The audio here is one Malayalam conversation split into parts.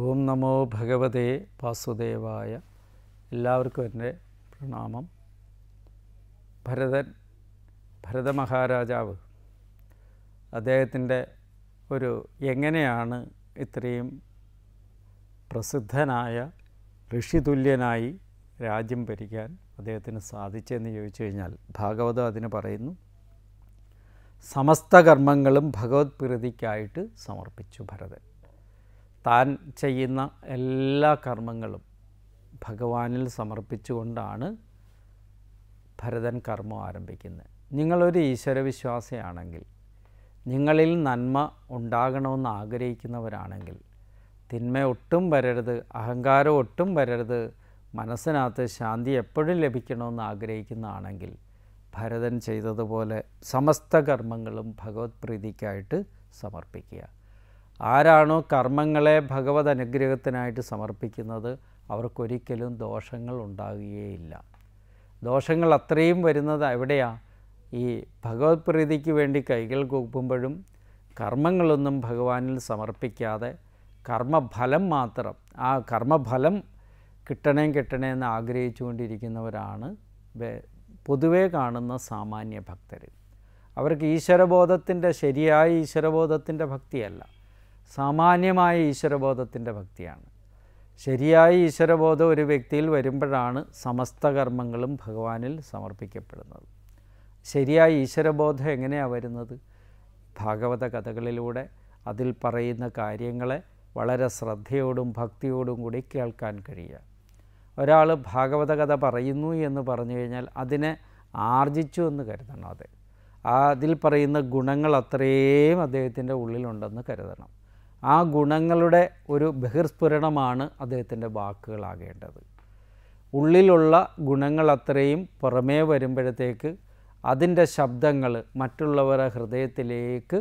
ഓം നമോ ഭഗവതേ വാസുദേവായ എല്ലാവർക്കും എൻ്റെ പ്രണാമം ഭരതൻ ഭരതമഹാരാജാവ് അദ്ദേഹത്തിൻ്റെ ഒരു എങ്ങനെയാണ് ഇത്രയും പ്രസിദ്ധനായ ഋഷിതുല്യനായി രാജ്യം ഭരിക്കാൻ അദ്ദേഹത്തിന് സാധിച്ചതെന്ന് ചോദിച്ചു കഴിഞ്ഞാൽ ഭാഗവതം അതിന് പറയുന്നു സമസ്ത കർമ്മങ്ങളും ഭഗവത് പ്രീതിക്കായിട്ട് സമർപ്പിച്ചു ഭരതൻ താൻ ചെയ്യുന്ന എല്ലാ കർമ്മങ്ങളും ഭഗവാനിൽ സമർപ്പിച്ചുകൊണ്ടാണ് ഭരതൻ കർമ്മം ആരംഭിക്കുന്നത് നിങ്ങളൊരു ഈശ്വരവിശ്വാസിയാണെങ്കിൽ നിങ്ങളിൽ നന്മ ഉണ്ടാകണമെന്ന് ആഗ്രഹിക്കുന്നവരാണെങ്കിൽ തിന്മ ഒട്ടും വരരുത് അഹങ്കാരം ഒട്ടും വരരുത് മനസ്സിനകത്ത് ശാന്തി എപ്പോഴും ലഭിക്കണമെന്ന് ആഗ്രഹിക്കുന്നതാണെങ്കിൽ ഭരതൻ ചെയ്തതുപോലെ സമസ്ത കർമ്മങ്ങളും ഭഗവത് പ്രീതിക്കായിട്ട് സമർപ്പിക്കുക ആരാണോ കർമ്മങ്ങളെ ഭഗവത് അനുഗ്രഹത്തിനായിട്ട് സമർപ്പിക്കുന്നത് അവർക്കൊരിക്കലും ദോഷങ്ങൾ ഉണ്ടാകുകയില്ല ദോഷങ്ങൾ അത്രയും വരുന്നത് എവിടെയാണ് ഈ ഭഗവത് പ്രീതിക്ക് വേണ്ടി കൈകൾ കൂപ്പുമ്പോഴും കർമ്മങ്ങളൊന്നും ഭഗവാനിൽ സമർപ്പിക്കാതെ കർമ്മഫലം മാത്രം ആ കർമ്മഫലം കിട്ടണേ കിട്ടണേ എന്ന് കൊണ്ടിരിക്കുന്നവരാണ് പൊതുവേ കാണുന്ന സാമാന്യ ഭക്തർ അവർക്ക് ഈശ്വരബോധത്തിൻ്റെ ശരിയായ ഈശ്വരബോധത്തിൻ്റെ ഭക്തിയല്ല സാമാന്യമായ ഈശ്വരബോധത്തിൻ്റെ ഭക്തിയാണ് ശരിയായ ഈശ്വരബോധം ഒരു വ്യക്തിയിൽ വരുമ്പോഴാണ് സമസ്ത കർമ്മങ്ങളും ഭഗവാനിൽ സമർപ്പിക്കപ്പെടുന്നത് ശരിയായ ഈശ്വരബോധം എങ്ങനെയാണ് വരുന്നത് ഭാഗവത കഥകളിലൂടെ അതിൽ പറയുന്ന കാര്യങ്ങളെ വളരെ ശ്രദ്ധയോടും ഭക്തിയോടും കൂടി കേൾക്കാൻ കഴിയുക ഒരാൾ ഭാഗവത കഥ പറയുന്നു എന്ന് പറഞ്ഞു കഴിഞ്ഞാൽ അതിനെ ആർജിച്ചു എന്ന് കരുതണം അതെ അതിൽ പറയുന്ന ഗുണങ്ങൾ അത്രയും അദ്ദേഹത്തിൻ്റെ ഉള്ളിലുണ്ടെന്ന് കരുതണം ആ ഗുണങ്ങളുടെ ഒരു ബഹിർസ്ഫുരണമാണ് അദ്ദേഹത്തിൻ്റെ വാക്കുകളാകേണ്ടത് ഉള്ളിലുള്ള ഗുണങ്ങൾ അത്രയും പുറമേ വരുമ്പോഴത്തേക്ക് അതിൻ്റെ ശബ്ദങ്ങൾ മറ്റുള്ളവരുടെ ഹൃദയത്തിലേക്ക്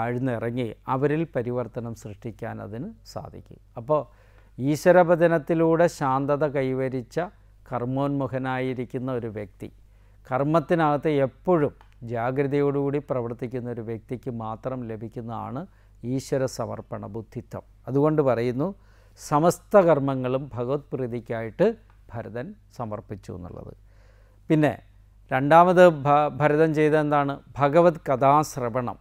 ആഴ്ന്നിറങ്ങി അവരിൽ പരിവർത്തനം സൃഷ്ടിക്കാൻ അതിന് സാധിക്കും അപ്പോൾ ഈശ്വരഭജനത്തിലൂടെ ശാന്തത കൈവരിച്ച കർമ്മോന്മുഖനായിരിക്കുന്ന ഒരു വ്യക്തി കർമ്മത്തിനകത്ത് എപ്പോഴും ജാഗ്രതയോടുകൂടി പ്രവർത്തിക്കുന്ന ഒരു വ്യക്തിക്ക് മാത്രം ലഭിക്കുന്നതാണ് ഈശ്വര സമർപ്പണ ബുദ്ധിത്വം അതുകൊണ്ട് പറയുന്നു സമസ്ത കർമ്മങ്ങളും ഭഗവത് പ്രീതിക്കായിട്ട് ഭരതൻ സമർപ്പിച്ചു എന്നുള്ളത് പിന്നെ രണ്ടാമത് ഭരതൻ ചെയ്ത എന്താണ് ഭഗവത് കഥാശ്രവണം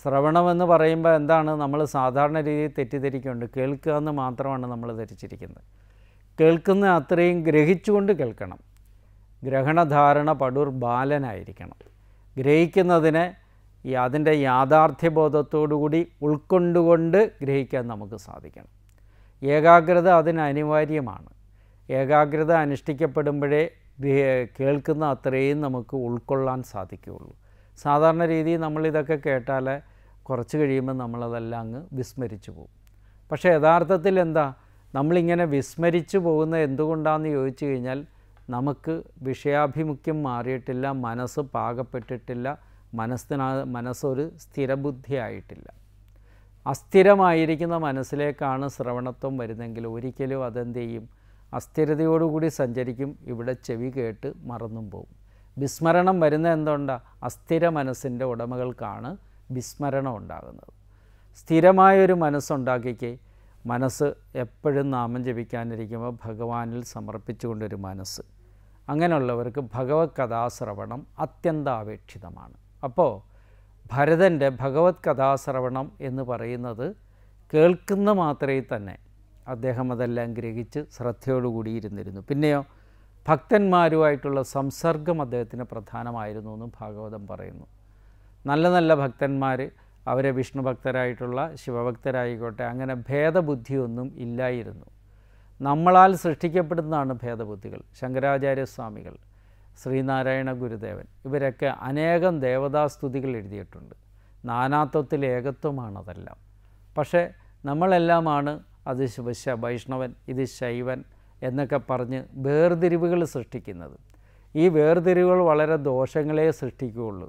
ശ്രവണമെന്ന് പറയുമ്പോൾ എന്താണ് നമ്മൾ സാധാരണ രീതിയിൽ തെറ്റിദ്ധരിക്കുന്നുണ്ട് കേൾക്കുക എന്ന് മാത്രമാണ് നമ്മൾ ധരിച്ചിരിക്കുന്നത് കേൾക്കുന്ന അത്രയും ഗ്രഹിച്ചുകൊണ്ട് കേൾക്കണം ഗ്രഹണധാരണ പടുർ ബാലനായിരിക്കണം ഗ്രഹിക്കുന്നതിനെ ഈ അതിൻ്റെ യാഥാർത്ഥ്യബോധത്തോടുകൂടി ഉൾക്കൊണ്ടുകൊണ്ട് ഗ്രഹിക്കാൻ നമുക്ക് സാധിക്കണം ഏകാഗ്രത അതിന് അനിവാര്യമാണ് ഏകാഗ്രത അനുഷ്ഠിക്കപ്പെടുമ്പോഴേ കേൾക്കുന്ന അത്രയും നമുക്ക് ഉൾക്കൊള്ളാൻ സാധിക്കുകയുള്ളൂ സാധാരണ രീതിയിൽ നമ്മളിതൊക്കെ കേട്ടാൽ കുറച്ച് കഴിയുമ്പോൾ നമ്മളതെല്ലാം അങ്ങ് വിസ്മരിച്ചു പോകും പക്ഷേ യഥാർത്ഥത്തിൽ എന്താ നമ്മളിങ്ങനെ വിസ്മരിച്ചു പോകുന്ന എന്തുകൊണ്ടാണെന്ന് ചോദിച്ചു കഴിഞ്ഞാൽ നമുക്ക് വിഷയാഭിമുഖ്യം മാറിയിട്ടില്ല മനസ്സ് പാകപ്പെട്ടിട്ടില്ല മനസ്സിന മനസ്സൊരു സ്ഥിരബുദ്ധിയായിട്ടില്ല അസ്ഥിരമായിരിക്കുന്ന മനസ്സിലേക്കാണ് ശ്രവണത്വം വരുന്നെങ്കിൽ ഒരിക്കലും അതെന്ത് ചെയ്യും അസ്ഥിരതയോടുകൂടി സഞ്ചരിക്കും ഇവിടെ ചെവി കേട്ട് മറന്നും പോകും വിസ്മരണം വരുന്ന എന്തുകൊണ്ടാണ് അസ്ഥിര മനസ്സിൻ്റെ ഉടമകൾക്കാണ് വിസ്മരണം ഉണ്ടാകുന്നത് സ്ഥിരമായൊരു മനസ്സുണ്ടാക്കിക്ക് മനസ്സ് എപ്പോഴും നാമം ജപിക്കാനിരിക്കുമ്പോൾ ഭഗവാനിൽ സമർപ്പിച്ചുകൊണ്ടൊരു മനസ്സ് അങ്ങനെയുള്ളവർക്ക് ഭഗവത് കഥാശ്രവണം അത്യന്താപേക്ഷിതമാണ് അപ്പോൾ ഭരതൻ്റെ ഭഗവത് കഥാശ്രവണം എന്ന് പറയുന്നത് കേൾക്കുന്ന മാത്രമേ തന്നെ അദ്ദേഹം അതെല്ലാം ഗ്രഹിച്ച് ശ്രദ്ധയോടുകൂടിയിരുന്നിരുന്നു പിന്നെയോ ഭക്തന്മാരുമായിട്ടുള്ള സംസർഗം അദ്ദേഹത്തിന് പ്രധാനമായിരുന്നു എന്നും ഭാഗവതം പറയുന്നു നല്ല നല്ല ഭക്തന്മാർ അവരെ വിഷ്ണു ഭക്തരായിട്ടുള്ള ശിവഭക്തരായിക്കോട്ടെ അങ്ങനെ ഭേദബുദ്ധിയൊന്നും ഇല്ലായിരുന്നു നമ്മളാൽ സൃഷ്ടിക്കപ്പെടുന്നതാണ് ഭേദബുദ്ധികൾ ശങ്കരാചാര്യസ്വാമികൾ ശ്രീനാരായണ ഗുരുദേവൻ ഇവരൊക്കെ അനേകം ദേവതാസ്തുതികൾ എഴുതിയിട്ടുണ്ട് നാനാത്വത്തിൽ ഏകത്വമാണതെല്ലാം പക്ഷേ നമ്മളെല്ലാമാണ് അത് ശിവശ വൈഷ്ണവൻ ഇത് ശൈവൻ എന്നൊക്കെ പറഞ്ഞ് വേർതിരിവുകൾ സൃഷ്ടിക്കുന്നത് ഈ വേർതിരിവുകൾ വളരെ ദോഷങ്ങളെ സൃഷ്ടിക്കുകയുള്ളൂ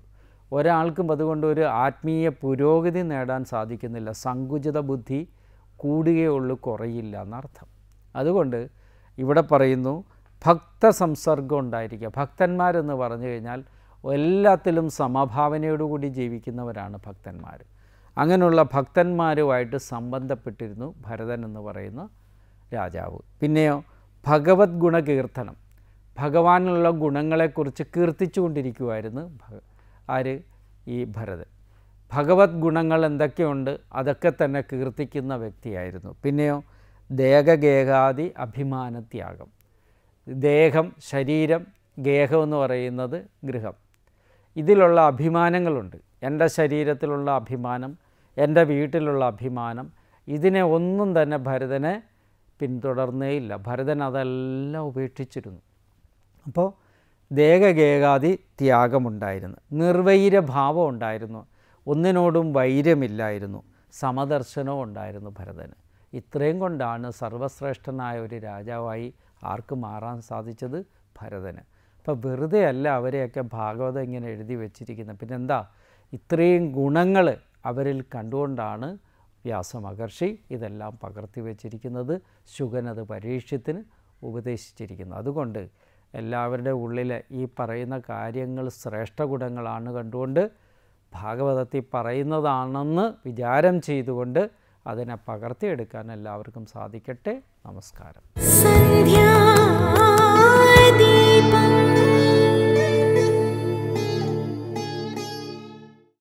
ഒരാൾക്കും അതുകൊണ്ട് ഒരു ആത്മീയ പുരോഗതി നേടാൻ സാധിക്കുന്നില്ല സങ്കുചിത ബുദ്ധി കൂടുകയുള്ളൂ കുറയില്ല എന്നർത്ഥം അതുകൊണ്ട് ഇവിടെ പറയുന്നു ഭക്ത സംസർഗം ഉണ്ടായിരിക്കുക ഭക്തന്മാരെന്ന് പറഞ്ഞു കഴിഞ്ഞാൽ എല്ലാത്തിലും സമഭാവനയോടുകൂടി ജീവിക്കുന്നവരാണ് ഭക്തന്മാർ അങ്ങനെയുള്ള ഭക്തന്മാരുമായിട്ട് സംബന്ധപ്പെട്ടിരുന്നു ഭരതൻ എന്ന് പറയുന്ന രാജാവ് പിന്നെയോ ഭഗവത് ഗുണകീർത്തനം ഭഗവാനുള്ള ഗുണങ്ങളെക്കുറിച്ച് കീർത്തിച്ചുകൊണ്ടിരിക്കുമായിരുന്നു ആര് ഈ ഭരതൻ ഭഗവത് ഗുണങ്ങൾ എന്തൊക്കെയുണ്ട് അതൊക്കെ തന്നെ കീർത്തിക്കുന്ന വ്യക്തിയായിരുന്നു പിന്നെയോ ദേഹഗേഹാദി അഭിമാനത്യാഗം ദേഹം ശരീരം ഗേഹം എന്ന് പറയുന്നത് ഗൃഹം ഇതിലുള്ള അഭിമാനങ്ങളുണ്ട് എൻ്റെ ശരീരത്തിലുള്ള അഭിമാനം എൻ്റെ വീട്ടിലുള്ള അഭിമാനം ഇതിനെ ഒന്നും തന്നെ ഭരതനെ ഇല്ല ഭരതൻ അതെല്ലാം ഉപേക്ഷിച്ചിരുന്നു അപ്പോൾ ദേഹഗേകാദി ത്യാഗമുണ്ടായിരുന്നു നിർവൈരഭാവം ഉണ്ടായിരുന്നു ഒന്നിനോടും വൈര്യമില്ലായിരുന്നു സമദർശനവും ഉണ്ടായിരുന്നു ഭരതന് ഇത്രയും കൊണ്ടാണ് സർവശ്രേഷ്ഠനായ ഒരു രാജാവായി ആർക്ക് മാറാൻ സാധിച്ചത് ഭരതന് അപ്പം വെറുതെ അല്ല അവരെയൊക്കെ ഭാഗവതം ഇങ്ങനെ എഴുതി പിന്നെ പിന്നെന്താ ഇത്രയും ഗുണങ്ങൾ അവരിൽ കണ്ടുകൊണ്ടാണ് വ്യാസമഹർഷി ഇതെല്ലാം പകർത്തി വെച്ചിരിക്കുന്നത് ശുഗനത് പരീക്ഷത്തിന് ഉപദേശിച്ചിരിക്കുന്നു അതുകൊണ്ട് എല്ലാവരുടെ ഉള്ളിൽ ഈ പറയുന്ന കാര്യങ്ങൾ ശ്രേഷ്ഠ ഗുണങ്ങളാണ് കണ്ടുകൊണ്ട് ഭാഗവതത്തിൽ പറയുന്നതാണെന്ന് വിചാരം ചെയ്തുകൊണ്ട് അതിനെ പകർത്തിയെടുക്കാൻ എല്ലാവർക്കും സാധിക്കട്ടെ നമസ്കാരം